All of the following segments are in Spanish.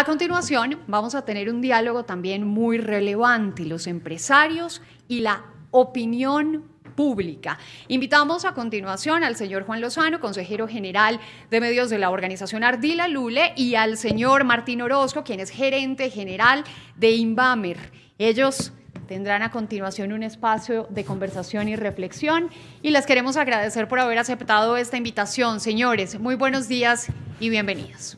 A continuación, vamos a tener un diálogo también muy relevante, los empresarios y la opinión pública. Invitamos a continuación al señor Juan Lozano, consejero general de medios de la organización Ardila Lule, y al señor Martín Orozco, quien es gerente general de Invamer. Ellos tendrán a continuación un espacio de conversación y reflexión y les queremos agradecer por haber aceptado esta invitación. Señores, muy buenos días y bienvenidos.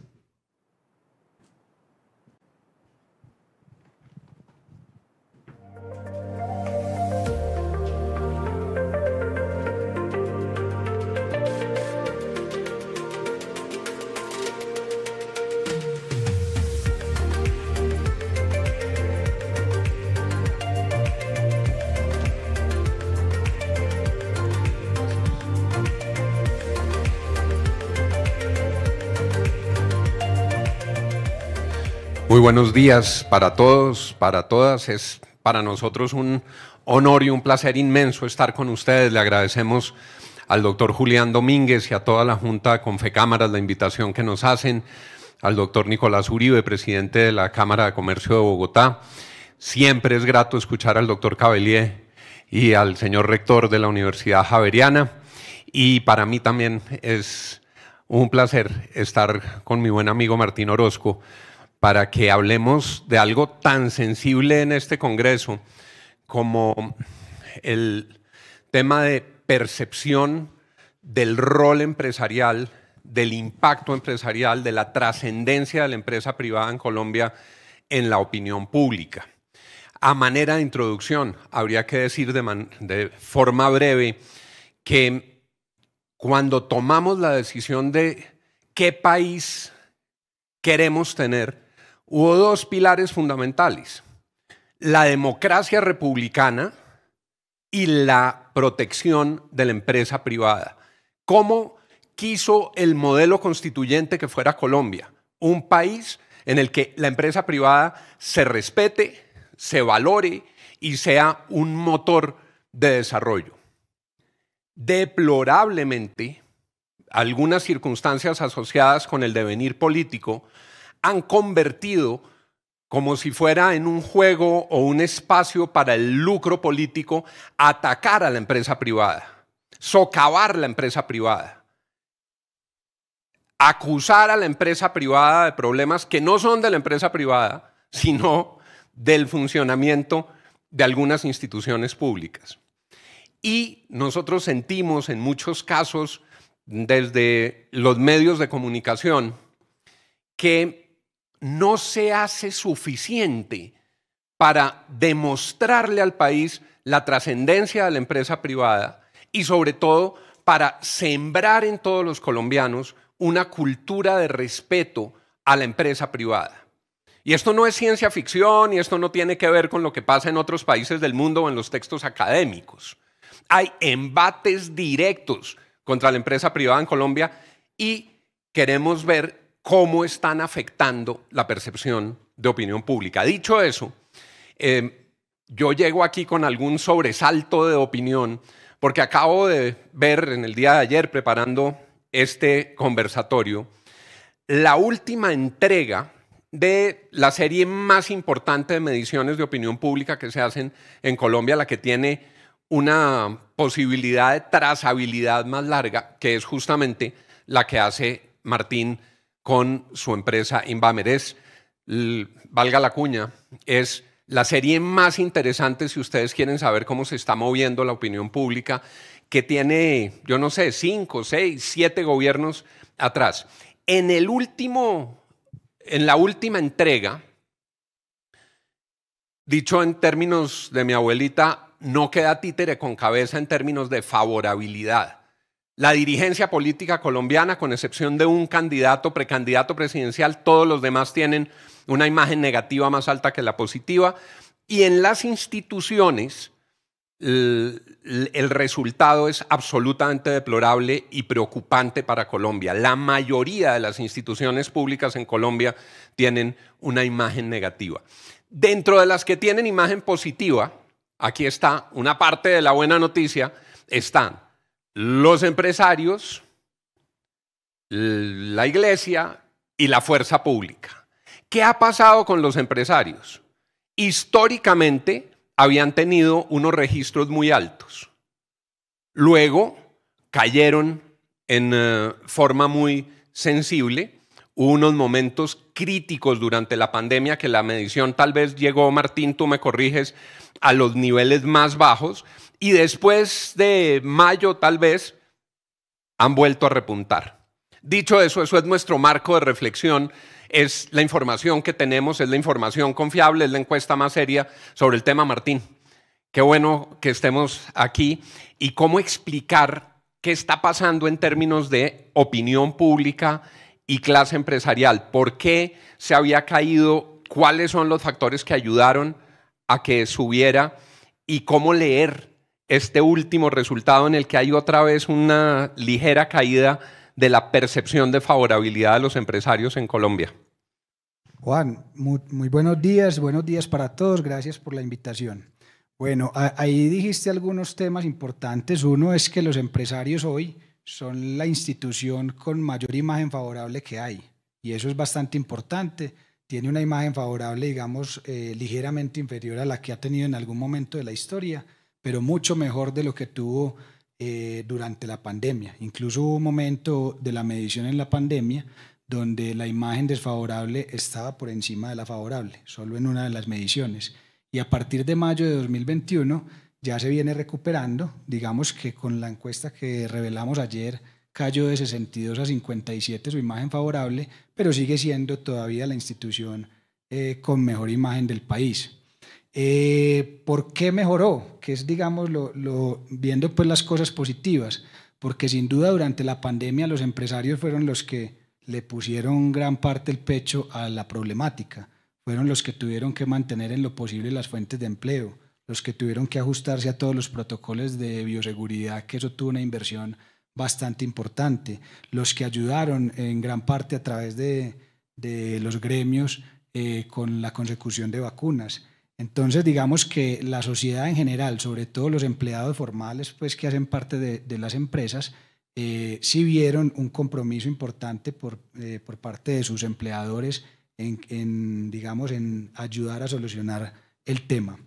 buenos días para todos, para todas. Es para nosotros un honor y un placer inmenso estar con ustedes. Le agradecemos al doctor Julián Domínguez y a toda la Junta Confecámaras la invitación que nos hacen, al doctor Nicolás Uribe, presidente de la Cámara de Comercio de Bogotá. Siempre es grato escuchar al doctor Cabellier y al señor rector de la Universidad Javeriana. Y para mí también es un placer estar con mi buen amigo Martín Orozco para que hablemos de algo tan sensible en este Congreso como el tema de percepción del rol empresarial, del impacto empresarial, de la trascendencia de la empresa privada en Colombia en la opinión pública. A manera de introducción, habría que decir de, forma breve que cuando tomamos la decisión de qué país queremos tener, hubo dos pilares fundamentales, la democracia republicana y la protección de la empresa privada. ¿Cómo quiso el modelo constituyente que fuera Colombia? Un país en el que la empresa privada se respete, se valore y sea un motor de desarrollo. Deplorablemente, algunas circunstancias asociadas con el devenir político han convertido como si fuera en un juego o un espacio para el lucro político, atacar a la empresa privada, socavar la empresa privada, acusar a la empresa privada de problemas que no son de la empresa privada, sino del funcionamiento de algunas instituciones públicas. Y nosotros sentimos en muchos casos desde los medios de comunicación que no se hace suficiente para demostrarle al país la trascendencia de la empresa privada y sobre todo para sembrar en todos los colombianos una cultura de respeto a la empresa privada. Y esto no es ciencia ficción y esto no tiene que ver con lo que pasa en otros países del mundo o en los textos académicos. Hay embates directos contra la empresa privada en Colombia y queremos ver cómo están afectando la percepción de opinión pública. Dicho eso, em, yo llego aquí con algún sobresalto de opinión porque acabo de ver en el día de ayer preparando este conversatorio la última entrega de la serie más importante de mediciones de opinión pública que se hacen en Colombia, la que tiene una posibilidad de trazabilidad más larga, que es justamente la que hace Martín con su empresa Invamer. Es, valga la cuña, es la serie más interesante si ustedes quieren saber cómo se está moviendo la opinión pública, que tiene, yo no sé, cinco, seis, siete gobiernos atrás. En el último, en la última entrega, dicho en términos de mi abuelita, no queda títere con cabeza en términos de favorabilidad. La dirigencia política colombiana, con excepción de un candidato, precandidato presidencial, todos los demás tienen una imagen negativa más alta que la positiva. Y en las instituciones, el, resultado es absolutamente deplorable y preocupante para Colombia. La mayoría de las instituciones públicas en Colombia tienen una imagen negativa. Dentro de las que tienen imagen positiva, aquí está una parte de la buena noticia, están los empresarios, la iglesia y la fuerza pública. ¿Qué ha pasado con los empresarios? Históricamente habían tenido unos registros muy altos. Luego cayeron en eh, forma muy sensible. unos momentos críticos durante la pandemia que la medición tal vez llegó, Martín, tú me corriges, a los niveles más bajos y después de mayo tal vez han vuelto a repuntar. Dicho eso, eso es nuestro marco de reflexión, es la información que tenemos, es la información confiable, es la encuesta más seria sobre el tema Martín. Qué bueno que estemos aquí y cómo explicar qué está pasando en términos de opinión pública y clase empresarial, por qué se había caído, cuáles son los factores que ayudaron a que subiera y cómo leer este último resultado en el que hay otra vez una ligera caída de la percepción de favorabilidad de los empresarios en Colombia. Juan, muy, buenos días, buenos días para todos, gracias por la invitación. Bueno, ahí dijiste algunos temas importantes. Uno es que los empresarios hoy son la institución con mayor imagen favorable que hay, y eso es bastante importante. Tiene una imagen favorable, digamos, eh, ligeramente inferior a la que ha tenido en algún momento de la historia pero mucho mejor de lo que tuvo eh, durante la pandemia. Incluso hubo un momento de la medición en la pandemia donde la imagen desfavorable estaba por encima de la favorable, solo en una de las mediciones. Y a partir de mayo de 2021 ya se viene recuperando, digamos que con la encuesta que revelamos ayer cayó de 62 a 57 su imagen favorable, pero sigue siendo todavía la institución eh, con mejor imagen del país. Eh, ¿Por qué mejoró? Que es, digamos, lo, viendo pues las cosas positivas, porque sin duda durante la pandemia los empresarios fueron los que le pusieron gran parte el pecho a la problemática, fueron los que tuvieron que mantener en lo posible las fuentes de empleo, los que tuvieron que ajustarse a todos los protocolos de bioseguridad, que eso tuvo una inversión bastante importante, los que ayudaron en gran parte a través de, los gremios eh, con la consecución de vacunas. Entonces, digamos que la sociedad en general, sobre todo los empleados formales pues, que hacen parte de, las empresas, eh, sí vieron un compromiso importante por, eh, parte de sus empleadores en, digamos, ayudar a solucionar el tema.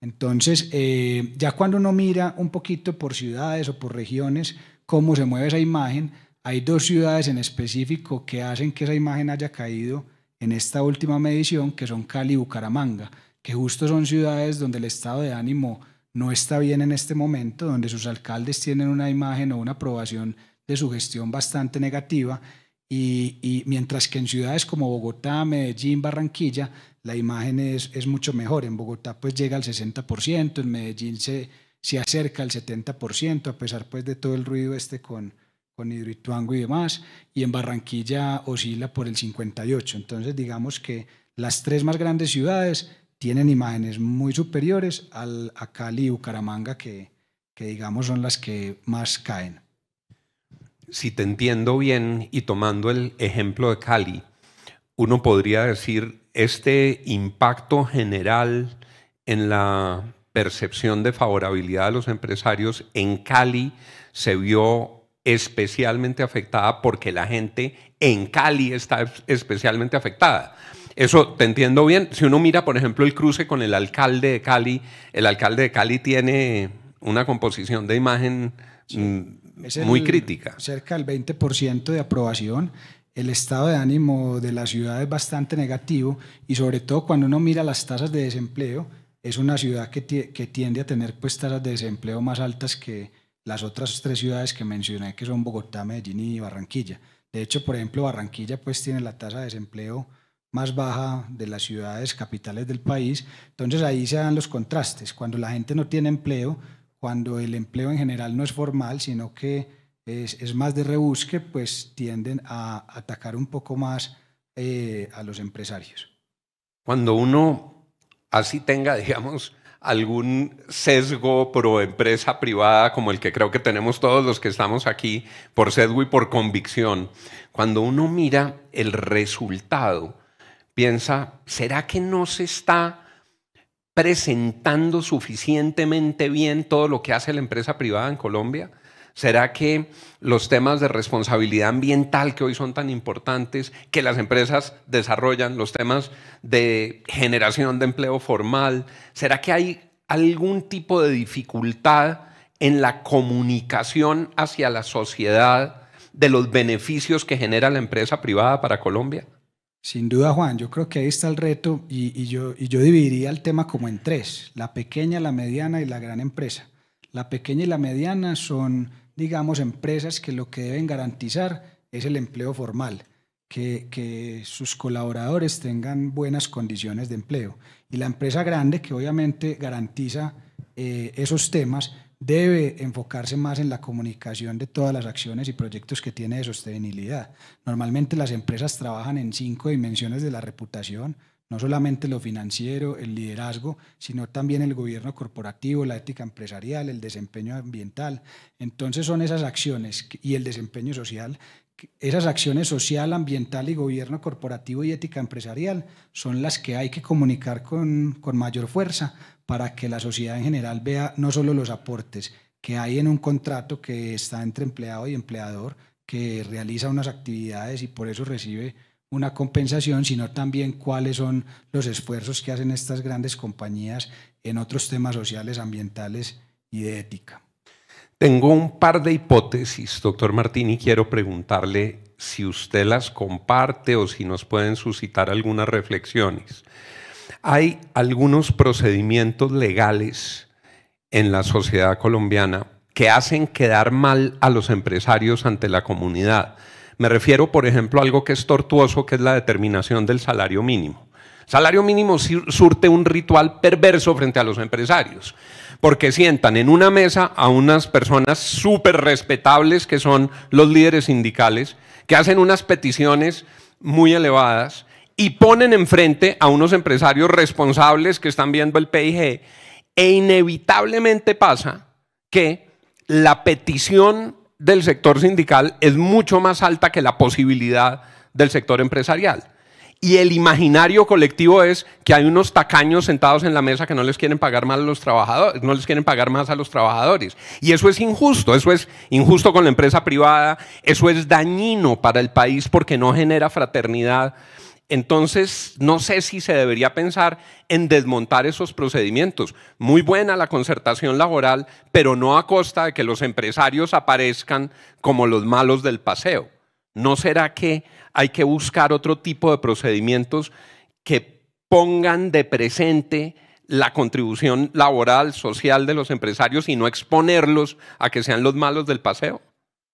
Entonces, eh, ya cuando uno mira un poquito por ciudades o por regiones cómo se mueve esa imagen, hay dos ciudades en específico que hacen que esa imagen haya caído en esta última medición, que son Cali y Bucaramanga que justo son ciudades donde el estado de ánimo no está bien en este momento, donde sus alcaldes tienen una imagen o una aprobación de su gestión bastante negativa, y, mientras que en ciudades como Bogotá, Medellín, Barranquilla, la imagen es, mucho mejor. En Bogotá pues llega al 60%, en Medellín se, se acerca al 70%, a pesar pues de todo el ruido este con, con Hidroituango y demás, y en Barranquilla oscila por el 58%. Entonces digamos que las tres más grandes ciudades tienen imágenes muy superiores a Cali y Bucaramanga, que, que digamos son las que más caen. Si te entiendo bien y tomando el ejemplo de Cali, uno podría decir este impacto general en la percepción de favorabilidad de los empresarios en Cali se vio especialmente afectada porque la gente en Cali está especialmente afectada. Eso te entiendo bien. Si uno mira, por ejemplo, el cruce con el alcalde de Cali, el alcalde de Cali tiene una composición de imagen mm, muy crítica. Cerca del 20% de aprobación. El estado de ánimo de la ciudad es bastante negativo y sobre todo cuando uno mira las tasas de desempleo, es una ciudad que, que tiende a tener pues, tasas de desempleo más altas que las otras tres ciudades que mencioné, que son Bogotá, Medellín y Barranquilla. De hecho, por ejemplo, Barranquilla pues, tiene la tasa de desempleo más baja de las ciudades capitales del país. Entonces ahí se dan los contrastes. Cuando la gente no tiene empleo, cuando el empleo en general no es formal, sino que es, más de rebusque, pues tienden a atacar un poco más eh, a los empresarios. Cuando uno así tenga, digamos, algún sesgo pro empresa privada como el que creo que tenemos todos los que estamos aquí, por sesgo y por convicción, cuando uno mira el resultado, piensa, ¿será que no se está presentando suficientemente bien todo lo que hace la empresa privada en Colombia? ¿Será que los temas de responsabilidad ambiental que hoy son tan importantes, que las empresas desarrollan, los temas de generación de empleo formal, será que hay algún tipo de dificultad en la comunicación hacia la sociedad de los beneficios que genera la empresa privada para Colombia? Sin duda, Juan, yo creo que ahí está el reto y, yo, dividiría el tema como en tres, la pequeña, la mediana y la gran empresa. La pequeña y la mediana son, digamos, empresas que lo que deben garantizar es el empleo formal, que, sus colaboradores tengan buenas condiciones de empleo. Y la empresa grande que obviamente garantiza eh, esos temas, debe enfocarse más en la comunicación de todas las acciones y proyectos que tiene de sostenibilidad. Normalmente las empresas trabajan en cinco dimensiones de la reputación, no solamente lo financiero, el liderazgo, sino también el gobierno corporativo, la ética empresarial, el desempeño ambiental. Entonces son esas acciones y el desempeño social, esas acciones social, ambiental y gobierno corporativo y ética empresarial son las que hay que comunicar con, con mayor fuerza para que la sociedad en general vea no solo los aportes que hay en un contrato que está entre empleado y empleador, que realiza unas actividades y por eso recibe una compensación, sino también cuáles son los esfuerzos que hacen estas grandes compañías en otros temas sociales, ambientales y de ética. Tengo un par de hipótesis, doctor Martini, quiero preguntarle si usted las comparte o si nos pueden suscitar algunas reflexiones. Hay algunos procedimientos legales en la sociedad colombiana que hacen quedar mal a los empresarios ante la comunidad. Me refiero, por ejemplo, a algo que es tortuoso, que es la determinación del salario mínimo. Salario mínimo surte un ritual perverso frente a los empresarios, porque sientan en una mesa a unas personas súper respetables que son los líderes sindicales, que hacen unas peticiones muy elevadas y ponen enfrente a unos empresarios responsables que están viendo el PIG e inevitablemente pasa que la petición del sector sindical es mucho más alta que la posibilidad del sector empresarial. Y el imaginario colectivo es que hay unos tacaños sentados en la mesa que no les quieren pagar más a los trabajadores, no les quieren pagar más a los trabajadores. Y eso es injusto, eso es injusto con la empresa privada, eso es dañino para el país porque no genera fraternidad entonces, no sé si se debería pensar en desmontar esos procedimientos. Muy buena la concertación laboral, pero no a costa de que los empresarios aparezcan como los malos del paseo. ¿No será que hay que buscar otro tipo de procedimientos que pongan de presente la contribución laboral, social de los empresarios y no exponerlos a que sean los malos del paseo?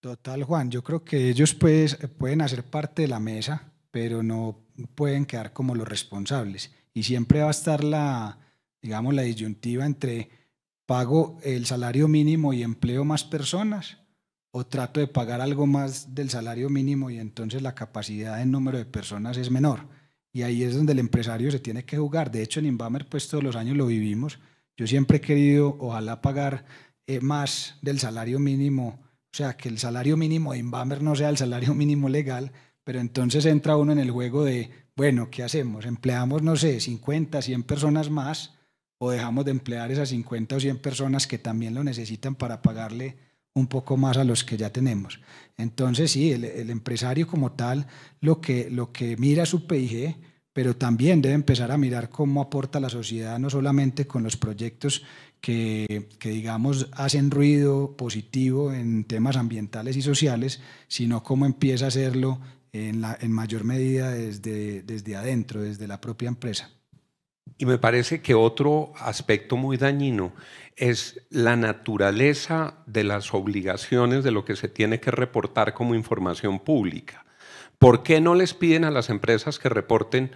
Total, Juan. Yo creo que ellos pues, pueden hacer parte de la mesa, pero no pueden quedar como los responsables. Y siempre va a estar la, digamos, la disyuntiva entre pago el salario mínimo y empleo más personas o trato de pagar algo más del salario mínimo y entonces la capacidad en número de personas es menor. Y ahí es donde el empresario se tiene que jugar. De hecho, en Inbamer, pues todos los años lo vivimos. Yo siempre he querido, ojalá, pagar eh, más del salario mínimo, o sea, que el salario mínimo de Inbamer no sea el salario mínimo legal, pero entonces entra uno en el juego de, bueno, ¿qué hacemos? ¿Empleamos, no sé, 50, 100 personas más o dejamos de emplear esas 50 o 100 personas que también lo necesitan para pagarle un poco más a los que ya tenemos? Entonces, sí, el, empresario como tal lo que, lo que mira su PIG, pero también debe empezar a mirar cómo aporta la sociedad, no solamente con los proyectos que, que, digamos, hacen ruido positivo en temas ambientales y sociales, sino cómo empieza a hacerlo en, mayor medida desde, desde adentro, desde la propia empresa. Y me parece que otro aspecto muy dañino es la naturaleza de las obligaciones de lo que se tiene que reportar como información pública. ¿Por qué no les piden a las empresas que reporten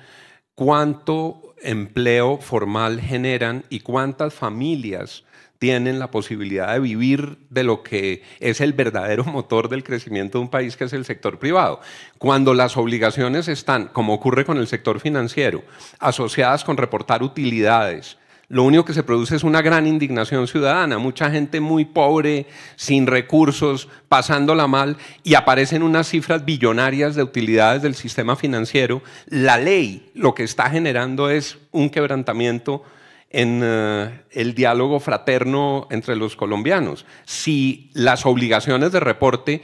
cuánto empleo formal generan y cuántas familias tienen la posibilidad de vivir de lo que es el verdadero motor del crecimiento de un país, que es el sector privado. Cuando las obligaciones están, como ocurre con el sector financiero, asociadas con reportar utilidades, lo único que se produce es una gran indignación ciudadana, mucha gente muy pobre, sin recursos, pasándola mal, y aparecen unas cifras billonarias de utilidades del sistema financiero. La ley lo que está generando es un quebrantamiento en eh, el diálogo fraterno entre los colombianos. Si las obligaciones de reporte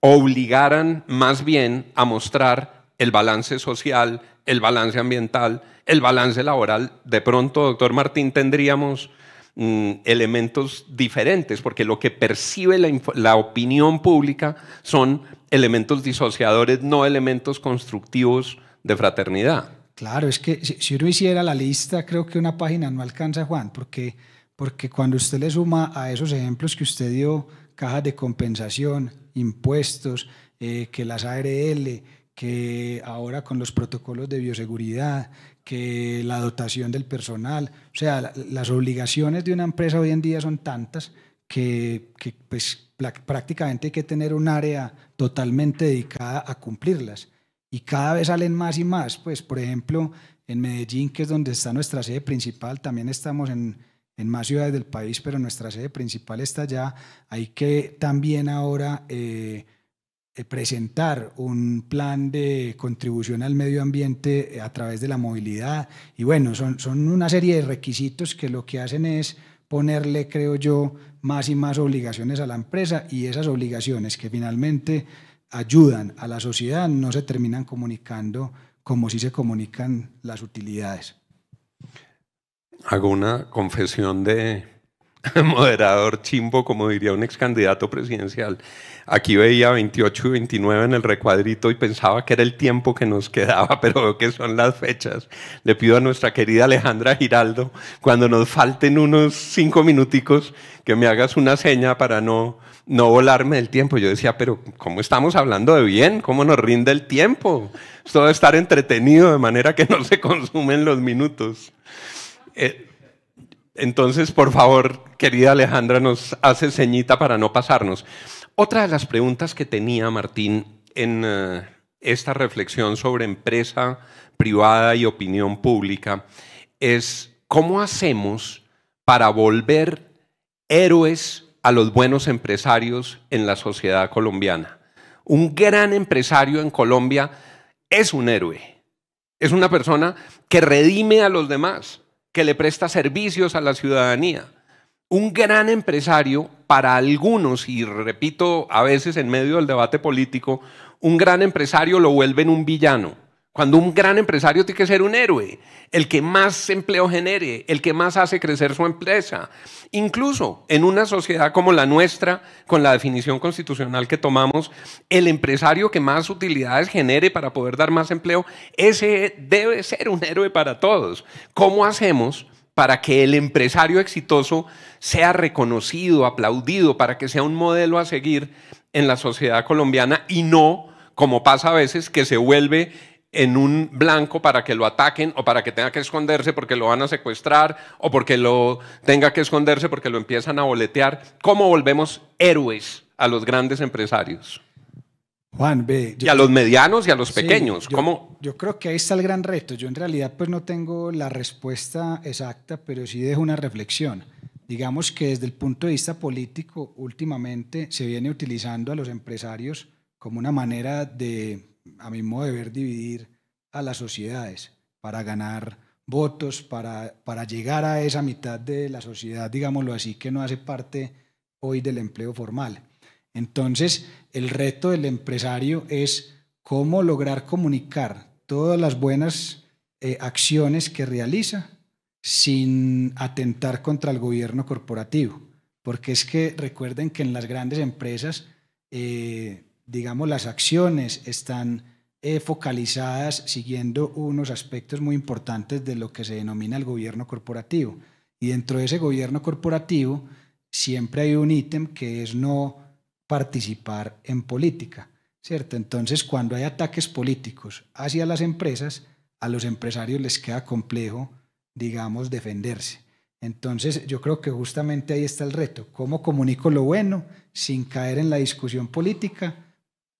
obligaran más bien a mostrar el balance social, el balance ambiental, el balance laboral, de pronto, doctor Martín, tendríamos mm, elementos diferentes, porque lo que percibe la opinión pública son elementos disociadores, no elementos constructivos de fraternidad. Claro, es que si, uno hiciera la lista, creo que una página no alcanza, Juan, porque, porque cuando usted le suma a esos ejemplos que usted dio, cajas de compensación, impuestos, eh, que las ARL, que ahora con los protocolos de bioseguridad, que la dotación del personal, o sea, las obligaciones de una empresa hoy en día son tantas que, que pues, prácticamente hay que tener un área totalmente dedicada a cumplirlas y cada vez salen más y más. Pues, por ejemplo, en Medellín, que es donde está nuestra sede principal, también estamos en, más ciudades del país, pero nuestra sede principal está allá. Hay que también ahora eh, eh, presentar un plan de contribución al medio ambiente eh, a través de la movilidad. Y bueno, son, son una serie de requisitos que lo que hacen es ponerle, creo yo, más y más obligaciones a la empresa y esas obligaciones que finalmente ayudan a la sociedad no se terminan comunicando como si se comunican las utilidades. Hago una confesión de moderador chimbo, como diría un ex candidato presidencial. Aquí veía 28 y 29 en el recuadrito y pensaba que era el tiempo que nos quedaba, pero veo que son las fechas. Le pido a nuestra querida Alejandra Giraldo, cuando nos falten unos cinco minuticos, que me hagas una seña para no no volarme del tiempo. Yo decía, pero ¿cómo estamos hablando de bien? ¿Cómo nos rinde el tiempo? Esto estar entretenido de manera que no se consumen los minutos. Eh, entonces, por favor, querida Alejandra, nos hace ceñita para no pasarnos. Otra de las preguntas que tenía Martín en eh, esta reflexión sobre empresa privada y opinión pública es, ¿cómo hacemos para volver héroes a los buenos empresarios en la sociedad colombiana. Un gran empresario en Colombia es un héroe. Es una persona que redime a los demás, que le presta servicios a la ciudadanía. Un gran empresario para algunos, y repito, a veces en medio del debate político, un gran empresario lo vuelve en un villano cuando un gran empresario tiene que ser un héroe, el que más empleo genere, el que más hace crecer su empresa. Incluso en una sociedad como la nuestra, con la definición constitucional que tomamos, el empresario que más utilidades genere para poder dar más empleo, ese debe ser un héroe para todos. ¿Cómo hacemos? para que el empresario exitoso sea reconocido, aplaudido, para que sea un modelo a seguir en la sociedad colombiana y no, como pasa a veces, que se vuelve en un blanco para que lo ataquen o para que tenga que esconderse porque lo van a secuestrar o porque lo tenga que esconderse porque lo empiezan a boletear. ¿Cómo volvemos héroes a los grandes empresarios? Juan, y a los medianos y a los pequeños. yo creo que ahí está el gran reto. Yo en realidad pues no tengo la respuesta exacta, pero sí dejo una reflexión. Digamos que desde el punto de vista político últimamente se viene utilizando a los empresarios como una manera de a mi modo de ver, dividir a las sociedades para ganar votos, para, llegar a esa mitad de la sociedad, digámoslo así, que no hace parte hoy del empleo formal. Entonces, el reto del empresario es cómo lograr comunicar todas las buenas eh, acciones que realiza sin atentar contra el gobierno corporativo. Porque es que recuerden que en las grandes empresas eh, digamos, las acciones están eh, focalizadas siguiendo unos aspectos muy importantes de lo que se denomina el gobierno corporativo. Y dentro de ese gobierno corporativo siempre hay un ítem que es no participar en política, ¿cierto? Entonces, cuando hay ataques políticos hacia las empresas, a los empresarios les queda complejo, digamos, defenderse. Entonces, yo creo que justamente ahí está el reto, cómo comunico lo bueno sin caer en la discusión política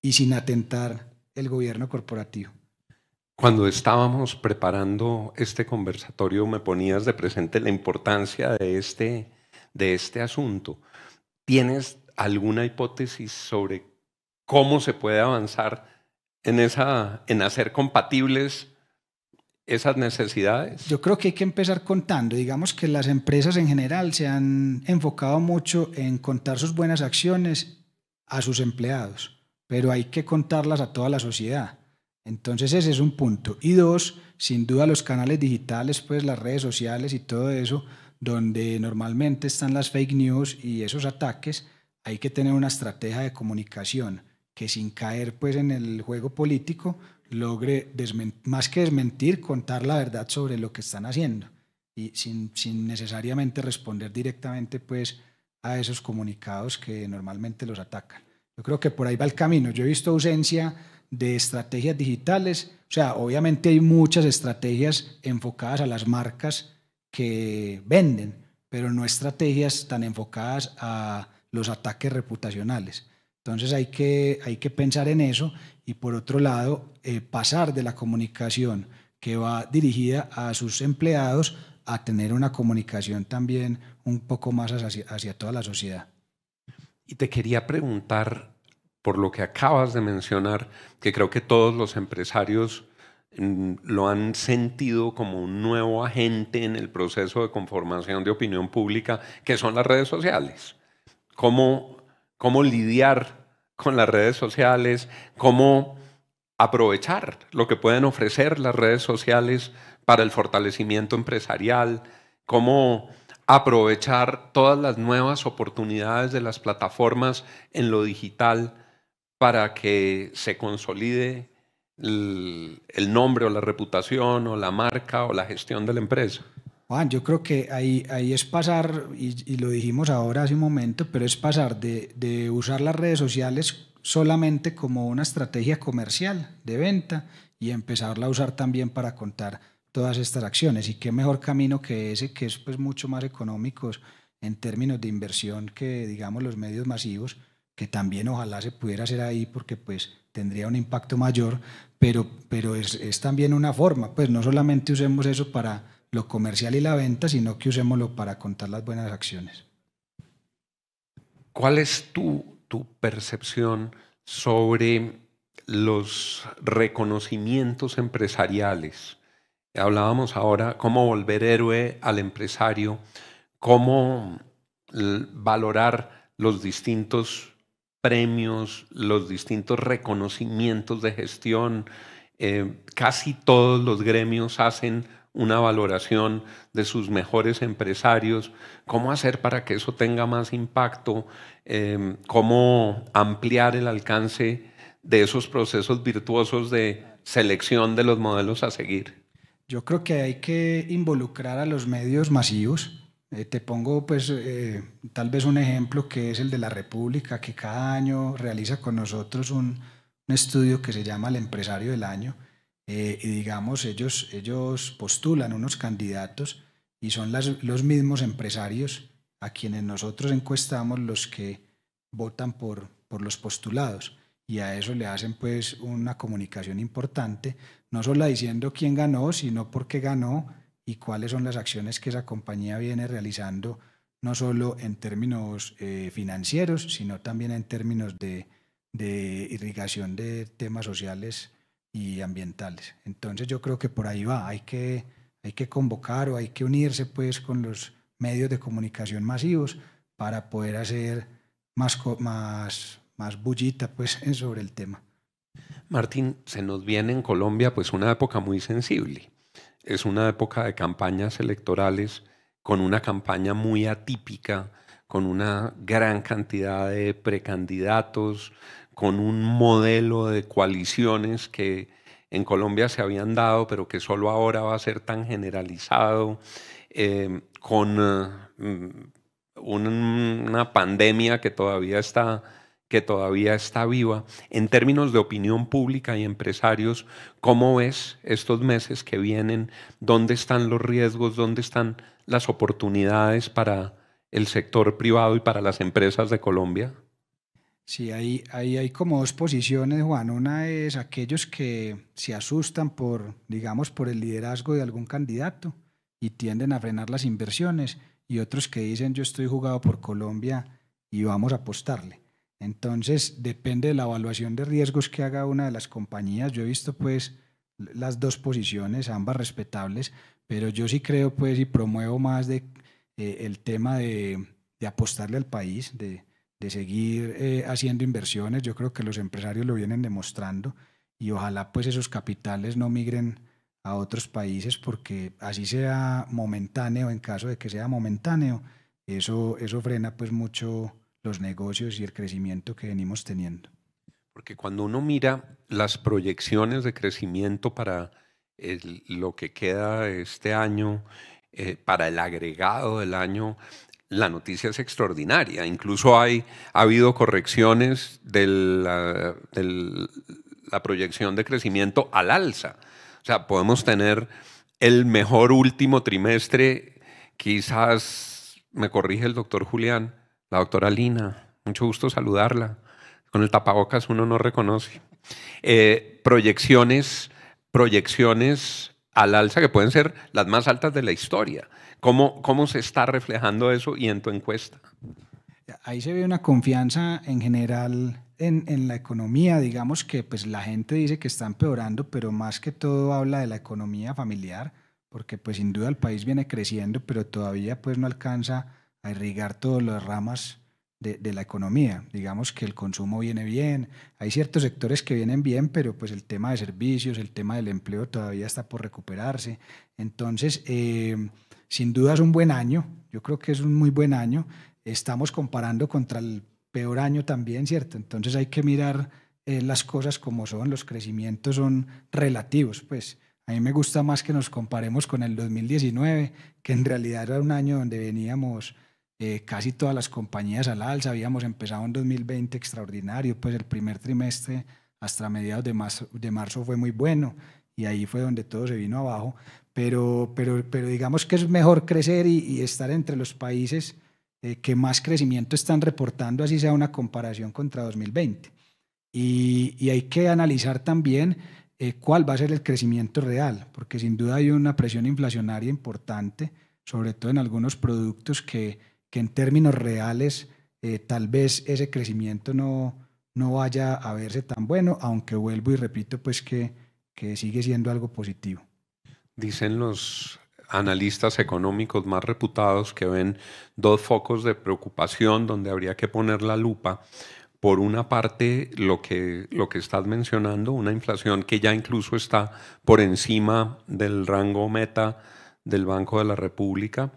y sin atentar el gobierno corporativo. Cuando estábamos preparando este conversatorio me ponías de presente la importancia de este, de este asunto. ¿Tienes alguna hipótesis sobre cómo se puede avanzar en, esa, en hacer compatibles esas necesidades? Yo creo que hay que empezar contando. Digamos que las empresas en general se han enfocado mucho en contar sus buenas acciones a sus empleados pero hay que contarlas a toda la sociedad. Entonces ese es un punto. Y dos, sin duda los canales digitales, pues las redes sociales y todo eso, donde normalmente están las fake news y esos ataques, hay que tener una estrategia de comunicación que sin caer pues en el juego político logre más que desmentir, contar la verdad sobre lo que están haciendo y sin, necesariamente responder directamente pues a esos comunicados que normalmente los atacan. Yo creo que por ahí va el camino. Yo he visto ausencia de estrategias digitales. O sea, obviamente hay muchas estrategias enfocadas a las marcas que venden, pero no estrategias tan enfocadas a los ataques reputacionales. Entonces hay que, hay que pensar en eso y por otro lado eh, pasar de la comunicación que va dirigida a sus empleados a tener una comunicación también un poco más hacia toda la sociedad. Y te quería preguntar por lo que acabas de mencionar, que creo que todos los empresarios mm, lo han sentido como un nuevo agente en el proceso de conformación de opinión pública, que son las redes sociales. Cómo, cómo lidiar con las redes sociales, cómo aprovechar lo que pueden ofrecer las redes sociales para el fortalecimiento empresarial, cómo aprovechar todas las nuevas oportunidades de las plataformas en lo digital para que se consolide el, nombre o la reputación o la marca o la gestión de la empresa. Juan, yo creo que ahí, ahí es pasar, y, lo dijimos ahora hace un momento, pero es pasar de, de usar las redes sociales solamente como una estrategia comercial de venta y empezarla a usar también para contar todas estas acciones. Y qué mejor camino que ese, que es pues, mucho más económico en términos de inversión que, digamos, los medios masivos, que también ojalá se pudiera hacer ahí porque pues tendría un impacto mayor, pero, pero es, también una forma, pues no solamente usemos eso para lo comercial y la venta, sino que usémoslo para contar las buenas acciones. ¿Cuál es tu, tu percepción sobre los reconocimientos empresariales? Hablábamos ahora cómo volver héroe al empresario, cómo mm, valorar los distintos premios, los distintos reconocimientos de gestión. Eh, casi todos los gremios hacen una valoración de sus mejores empresarios, cómo hacer para que eso tenga más impacto, em, cómo ampliar el alcance de esos procesos virtuosos de selección de los modelos a seguir. Yo creo que hay que involucrar a los medios masivos. Eh, te pongo pues eh, tal vez un ejemplo que es el de la República, que cada año realiza con nosotros un, estudio que se llama El Empresario del Año. Eh, y digamos, ellos, ellos postulan unos candidatos y son los mismos empresarios a quienes nosotros encuestamos los que votan por, por los postulados y a eso le hacen pues una comunicación importante, no solo diciendo quién ganó, sino por qué ganó y cuáles son las acciones que esa compañía viene realizando, no solo en términos eh, financieros, sino también en términos de, irrigación de temas sociales y ambientales. Entonces yo creo que por ahí va, hay que, hay que convocar o hay que unirse pues con los medios de comunicación masivos para poder hacer más, más, más bullita pues, sobre el tema. Martín, se nos viene en Colombia pues una época muy sensible. Es una época de campañas electorales con una campaña muy atípica, con una gran cantidad de precandidatos, con un modelo de coaliciones que en Colombia se habían dado, pero que solo ahora va a ser tan generalizado, eh, con eh, mm, una pandemia que todavía está que todavía está viva, en términos de opinión pública y empresarios, ¿cómo es estos meses que vienen? ¿Dónde están los riesgos? ¿Dónde están las oportunidades para el sector privado y para las empresas de Colombia? Sí, ahí, ahí hay como dos posiciones, Juan. Una es aquellos que se asustan por, digamos, por el liderazgo de algún candidato y tienden a frenar las inversiones, y otros que dicen yo estoy jugado por Colombia y vamos a apostarle. Entonces, depende de la evaluación de riesgos que haga una de las compañías. Yo he visto pues las dos posiciones, ambas respetables, pero yo sí creo pues y promuevo más de, eh, el tema de, apostarle al país, de, seguir eh, haciendo inversiones. Yo creo que los empresarios lo vienen demostrando y ojalá pues esos capitales no migren a otros países porque así sea momentáneo, en caso de que sea momentáneo, eso, eso frena pues mucho los negocios y el crecimiento que venimos teniendo. Porque cuando uno mira las proyecciones de crecimiento para lo que queda este año, eh, para el agregado del año, la noticia es extraordinaria. Incluso hay, ha habido correcciones de la, de la proyección de crecimiento al alza. O sea, podemos tener el mejor último trimestre, quizás, me corrige el doctor Julián, la doctora Lina, mucho gusto saludarla. Con el tapabocas uno no reconoce. Eh, proyecciones, proyecciones al alza que pueden ser las más altas de la historia. ¿Cómo, cómo se está reflejando eso y en tu encuesta? Ahí se ve una confianza en general en, la economía, digamos que pues la gente dice que está empeorando, pero más que todo habla de la economía familiar, porque pues sin duda el país viene creciendo, pero todavía pues no alcanza irrigar todas las ramas de, la economía. Digamos que el consumo viene bien, hay ciertos sectores que vienen bien, pero pues el tema de servicios, el tema del empleo todavía está por recuperarse. Entonces, eh, sin duda es un buen año, yo creo que es un muy buen año. Estamos comparando contra el peor año también, ¿cierto? Entonces hay que mirar eh, las cosas como son, los crecimientos son relativos, pues. A mí me gusta más que nos comparemos con el 2019, que en realidad era un año donde veníamos eh, casi todas las compañías al alza. Habíamos empezado en 2020 extraordinario, pues el primer trimestre hasta mediados de marzo, de marzo fue muy bueno y ahí fue donde todo se vino abajo. Pero, pero, pero digamos que es mejor crecer y, estar entre los países eh, que más crecimiento están reportando, así sea una comparación contra 2020. Y, hay que analizar también eh, cuál va a ser el crecimiento real, porque sin duda hay una presión inflacionaria importante, sobre todo en algunos productos que, que en términos reales eh, tal vez ese crecimiento no, no vaya a verse tan bueno, aunque vuelvo y repito pues que, que sigue siendo algo positivo. Dicen los analistas económicos más reputados que ven dos focos de preocupación donde habría que poner la lupa. Por una parte, lo que, lo que estás mencionando, una inflación que ya incluso está por encima del rango meta del Banco de la República,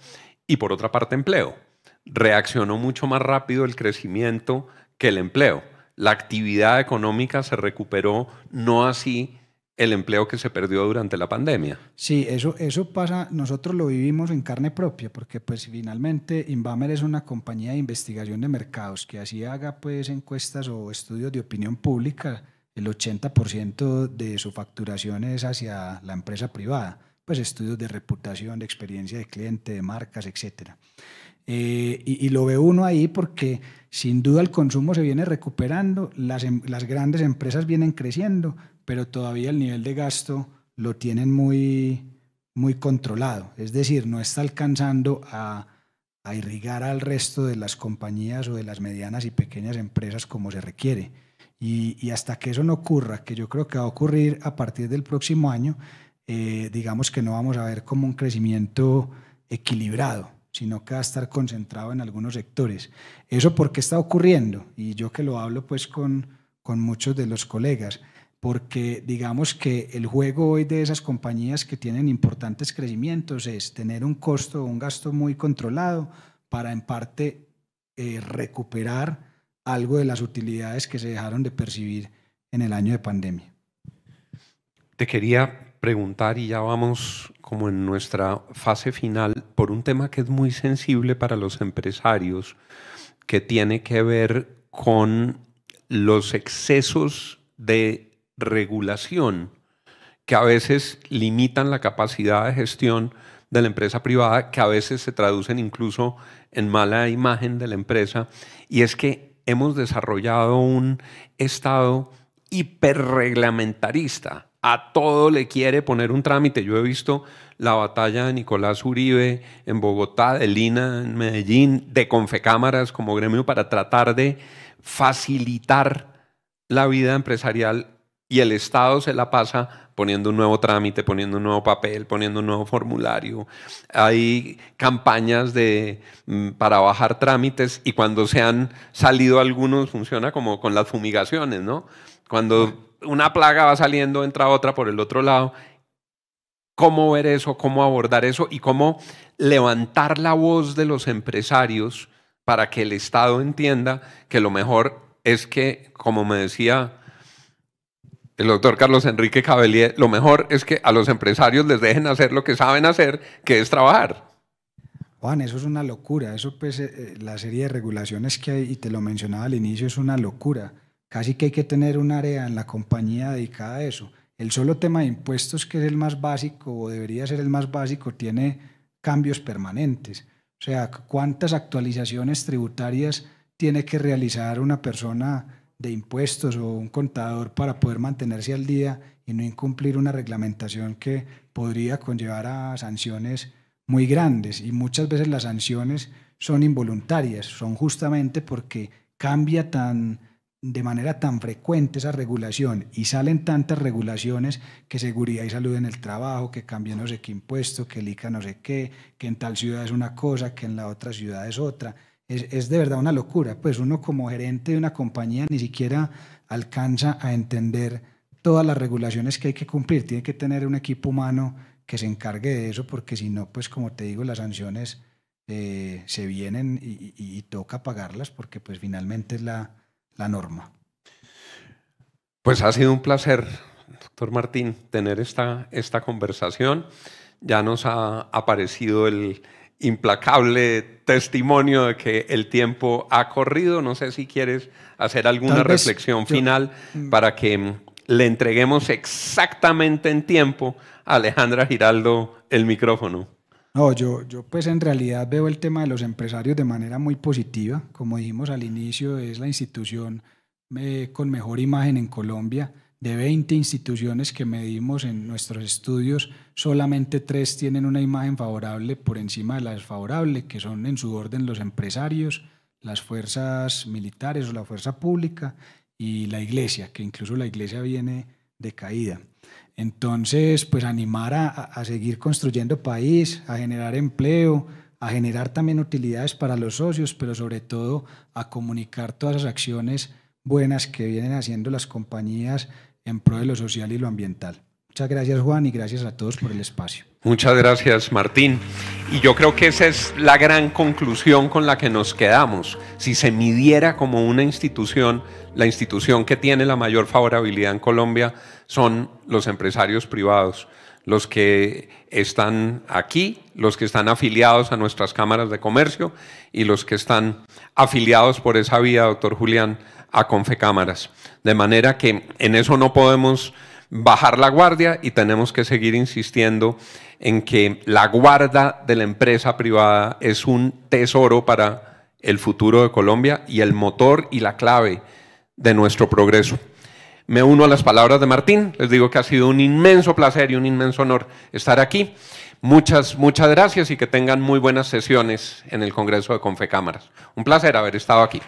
y por otra parte, empleo reaccionó mucho más rápido el crecimiento que el empleo. La actividad económica se recuperó, no así el empleo que se perdió durante la pandemia. Sí, eso, eso pasa, nosotros lo vivimos en carne propia, porque pues finalmente Invamer es una compañía de investigación de mercados que así haga pues encuestas o estudios de opinión pública, el 80% de su facturación es hacia la empresa privada, pues estudios de reputación, de experiencia de cliente, de marcas, etcétera. Eh, y, lo ve uno ahí porque sin duda el consumo se viene recuperando, em, las, grandes empresas vienen creciendo, pero todavía el nivel de gasto lo tienen muy, muy controlado. Es decir, no está alcanzando a, irrigar al resto de las compañías o de las medianas y pequeñas empresas como se requiere. Y, hasta que eso no ocurra, que yo creo que va a ocurrir a partir del próximo año, eh, digamos que no vamos a ver como un crecimiento equilibrado sino que va a estar concentrado en algunos sectores. ¿Eso por qué está ocurriendo? Y yo que lo hablo pues con, con muchos de los colegas, porque digamos que el juego hoy de esas compañías que tienen importantes crecimientos es tener un costo, un gasto muy controlado para en parte eh, recuperar algo de las utilidades que se dejaron de percibir en el año de pandemia. Te quería preguntar y ya vamos como en nuestra fase final por un tema que es muy sensible para los empresarios, que tiene que ver con los excesos de regulación que a veces limitan la capacidad de gestión de la empresa privada, que a veces se traducen incluso en mala imagen de la empresa, y es que hemos desarrollado un estado hiperreglamentarista a todo le quiere poner un trámite. Yo he visto la batalla de Nicolás Uribe en Bogotá, de Lina en Medellín, de Confecámaras como gremio para tratar de facilitar la vida empresarial y el Estado se la pasa poniendo un nuevo trámite, poniendo un nuevo papel, poniendo un nuevo formulario. Hay campañas de, mm, para bajar trámites y cuando se han salido algunos funciona como con las fumigaciones, ¿no? Cuando una plaga va saliendo, entra otra por el otro lado. ¿Cómo ver eso? ¿Cómo abordar eso? ¿Y cómo levantar la voz de los empresarios para que el Estado entienda que lo mejor es que, como me decía el doctor Carlos Enrique Cabellier, lo mejor es que a los empresarios les dejen hacer lo que saben hacer, que es trabajar. Juan, eso es una locura. Eso, pues, eh, eh, la serie de regulaciones que hay, y te lo mencionaba al inicio, es una locura. Casi que hay que tener un área en la compañía dedicada a eso. El solo tema de impuestos, que es el más básico o debería ser el más básico, tiene cambios permanentes. O sea, cuántas actualizaciones tributarias tiene que realizar una persona de impuestos o un contador para poder mantenerse al día y no incumplir una reglamentación que podría conllevar a sanciones muy grandes. Y muchas veces las sanciones son involuntarias, son justamente porque cambia tan de manera tan frecuente esa regulación y salen tantas regulaciones que seguridad y salud en el trabajo, que cambia no sé qué impuesto, que ICA no sé qué, que en tal ciudad es una cosa, que en la otra ciudad es otra. Es, de verdad una locura. Pues uno como gerente de una compañía ni siquiera alcanza a entender todas las regulaciones que hay que cumplir. Tiene que tener un equipo humano que se encargue de eso, porque si no, pues como te digo, las sanciones eh, se vienen y, toca pagarlas, porque pues finalmente es la la norma. Pues ha sido un placer, doctor Martín, tener esta, esta conversación. Ya nos ha aparecido el implacable testimonio de que el tiempo ha corrido. No sé si quieres hacer alguna reflexión final mm. para que le entreguemos exactamente en tiempo a Alejandra Giraldo el micrófono. No, yo, yo pues en realidad veo el tema de los empresarios de manera muy positiva. Como dijimos al inicio, es la institución eh, con mejor imagen en Colombia. De 20 instituciones que medimos en nuestros estudios, solamente tres tienen una imagen favorable por encima de la desfavorable, que son en su orden los empresarios, las fuerzas militares o la fuerza pública y la iglesia, que incluso la iglesia viene de caída. Entonces, pues animar a, a seguir construyendo país, a generar empleo, a generar también utilidades para los socios, pero sobre todo a comunicar todas las acciones buenas que vienen haciendo las compañías en pro de lo social y lo ambiental gracias Juan y gracias a todos por el espacio. Muchas gracias Martín. Y yo creo que esa es la gran conclusión con la que nos quedamos. Si se midiera como una institución, la institución que tiene la mayor favorabilidad en Colombia son los empresarios privados los que están aquí, los que están afiliados a nuestras cámaras de comercio y los que están afiliados por esa vía, doctor Julián, a Confecámaras. De manera que en eso no podemos bajar la guardia y tenemos que seguir insistiendo en que la guarda de la empresa privada es un tesoro para el futuro de Colombia y el motor y la clave de nuestro progreso. Me uno a las palabras de Martín, les digo que ha sido un inmenso placer y un inmenso honor estar aquí. Muchas, muchas gracias y que tengan muy buenas sesiones en el Congreso de Confecámaras. Un placer haber estado aquí.